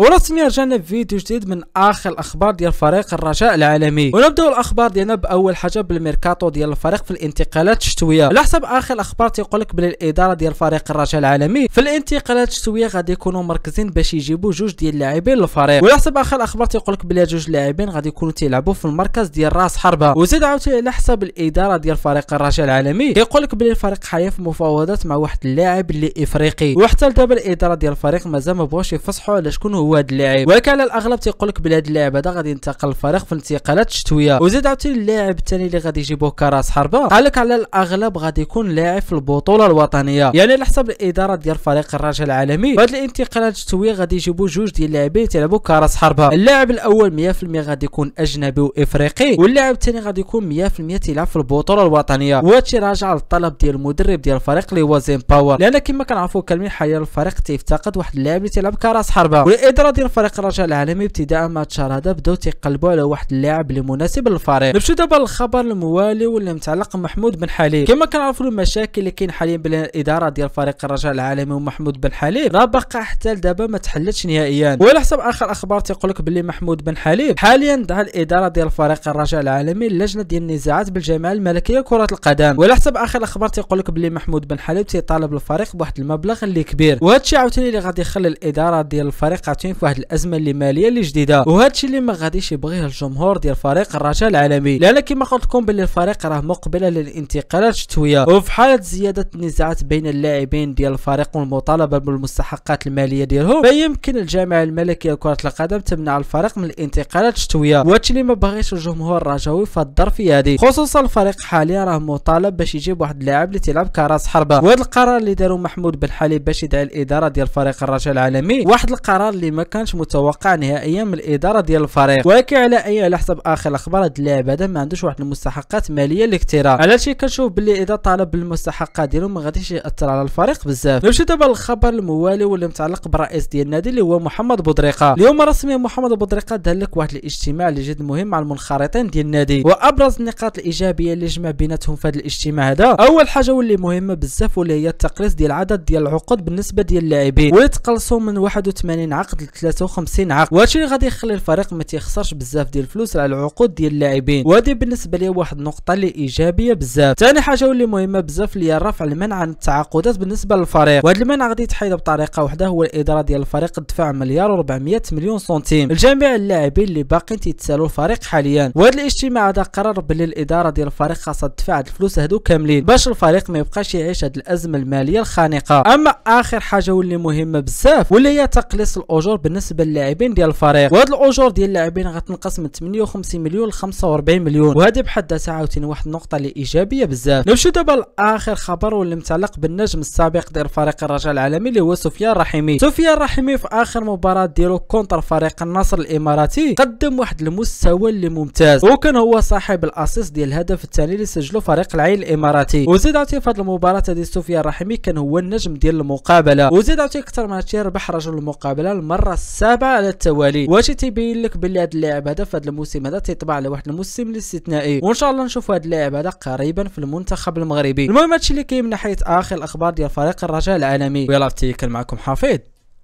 ورسميا رجعنا بفيديو جديد من اخر الاخبار ديال فريق الرجاء العالمي ونبداو الاخبار ديالنا باول حاجه بالميركاتو ديال الفريق في الانتقالات الشتويه على حسب اخر الاخبار تيقول لك بلي الاداره ديال فريق الرجاء العالمي في الانتقالات الشتويه غادي يكونوا مركزين باش يجيبوا جوج ديال اللاعبين للفريق وعلى حسب اخر الاخبار تيقول لك بلي جوج لاعبين غادي يكونوا تيلعبوا في المركز ديال راس حربه وزيد عاوتاني على حسب الاداره ديال فريق الرجاء العالمي كيقول لك بلي الفريق حاليا في مفاوضات مع واحد اللاعب اللي افريقي وحتى لدابا الاداره ديال الفريق مازال ما بغاوش يفصحوا على شكون هو هو هذا اللاعب ولكن على الاغلب تيقول لك بلي هذا اللاعب هذا غادي ينتقل الفريق في الانتقالات الشتويه وزاد عاوتاني اللاعب الثاني اللي غادي يجيبوه كراس حربه قال لك على الاغلب غادي يكون لاعب في البطوله الوطنيه يعني على حسب الاداره ديال فريق الرجاء العالمي فهاد الانتقالات الشتويه غادي يجيبوا جوج ديال اللاعبين تيلعبوا كراس حربه اللاعب الاول 100% غادي يكون اجنبي وافريقي واللاعب الثاني غادي يكون 100% تيلعب في البطوله الوطنيه وهادشي راجع للطلب ديال المدرب ديال الفريق اللي هو زين باور لان كما كنعرفوا كلمه حاليا الفريق تيفتقد واحد اللاعب اللي تيلعب كراس حربه الاداره ديال فريق الرجاء العالمي ابتداء تشار هذا بداو تيقلبوا على واحد اللاعب اللي مناسب للفريق نمشيو دابا للخبر الموالي واللي متعلق محمود بن حليب كما كنعرفوا المشاكل اللي كاين حاليا بين الاداره ديال فريق الرجاء العالمي ومحمود بن حليب راه باقا حتى لدابا ما تحلتش نهائيا وعلى حسب اخر اخبار تيقول لك باللي محمود بن حليب حاليا دعا الاداره ديال فريق الرجاء العالمي للجنه ديال النزاعات بالجامعه الملكيه كره القدم وعلى حسب اخر اخبار تيقول لك باللي محمود بن حليب تيطالب الفريق بواحد المبلغ اللي كبير وهذا الشيء عاوتاني اللي غادي يخلي الاداره ديال الفريق الرابطين في واحد الازمه اللي ماليه اللي جديده وهذا الشيء اللي ما غاديش يبغيه الجمهور ديال فريق الرجاء العالمي لان كما قلت لكم باللي الفريق راه مقبل للانتقالات الشتويه وفي حاله زياده النزاعات بين اللاعبين ديال الفريق والمطالبه بالمستحقات الماليه ديالهم فيمكن الجامعه الملكيه لكره القدم تمنع الفريق من الانتقالات الشتويه وهادشي اللي ما بغيش الجمهور الرجاوي في الظرفيه هذه خصوصا الفريق حاليا راه مطالب باش يجيب واحد اللاعب اللي تيلعب كراس حربه وهذا القرار اللي داروا محمود بن حليب باش يدعي الاداره ديال فريق الرجاء العالمي واحد القرار اللي اللي ما كانش متوقع نهائيا من الاداره ديال الفريق ولكن على اي على حسب اخر الاخبار هاد اللاعب هذا ما عندوش واحد المستحقات ماليه للاكتراء على شي كنشوف باللي اذا طالب بالمستحقات ديالو ما غاديش ياثر على الفريق بزاف نمشي دابا للخبر الموالي واللي متعلق بالرئيس ديال النادي اللي هو محمد بودريقه اليوم رسميا محمد بودريقه دار لك واحد الاجتماع اللي جد مهم مع المنخرطين ديال النادي وابرز النقاط الايجابيه اللي جمع بيناتهم في هذا الاجتماع هذا اول حاجه واللي مهمه بزاف واللي هي التقليص ديال العدد ديال العقود بالنسبه ديال اللاعبين واللي تقلصوا من 81 عقد واحد 53 عقد وهادشي اللي غادي يخلي الفريق ما تيخسرش بزاف ديال الفلوس على العقود ديال اللاعبين وهذه بالنسبه لي واحد النقطه اللي ايجابيه بزاف ثاني حاجه واللي مهمه بزاف اللي هي رفع المنع عن التعاقدات بالنسبه للفريق وهذا المنع غادي يتحيد بطريقه واحده هو الاداره ديال الفريق دفع مليار و400 مليون سنتيم لجميع اللاعبين اللي باقيين تيتسالوا الفريق حاليا وهذا الاجتماع هذا قرر باللي الاداره ديال الفريق خاصها تدفع هاد الفلوس هادو كاملين باش الفريق ما يبقاش يعيش هاد الازمه الماليه الخانقه اما اخر حاجه واللي مهمه بزاف واللي هي تقليص الاجور الاجور بالنسبه للاعبين ديال الفريق وهاد الاجور ديال اللاعبين غتنقص من 58 مليون ل 45 مليون وهذه بحد ذاتها عاوتاني واحد النقطه اللي ايجابيه بزاف نمشيو دابا لاخر خبر واللي متعلق بالنجم السابق ديال فريق الرجاء العالمي اللي هو سفيان الرحيمي سفيان الرحيمي في اخر مباراه ديالو كونتر فريق النصر الاماراتي قدم واحد المستوى اللي ممتاز وكان هو صاحب الاسيس ديال الهدف الثاني اللي سجله فريق العين الاماراتي وزيد عاوتاني في هذه المباراه هذه سفيان الرحيمي كان هو النجم ديال المقابله وزيد عاوتاني اكثر من هادشي ربح رجل المقابله المره المره السابعه على التوالي واش تيبين لك بلي هاد اللاعب هذا في هذا الموسم هذا تيطبع على واحد الموسم الاستثنائي وان شاء الله نشوف هاد اللاعب هذا قريبا في المنتخب المغربي المهم هادشي اللي كاين من ناحيه اخر الاخبار ديال فريق الرجاء العالمي ويلا تيكل معكم حفيظ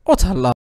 وتهلا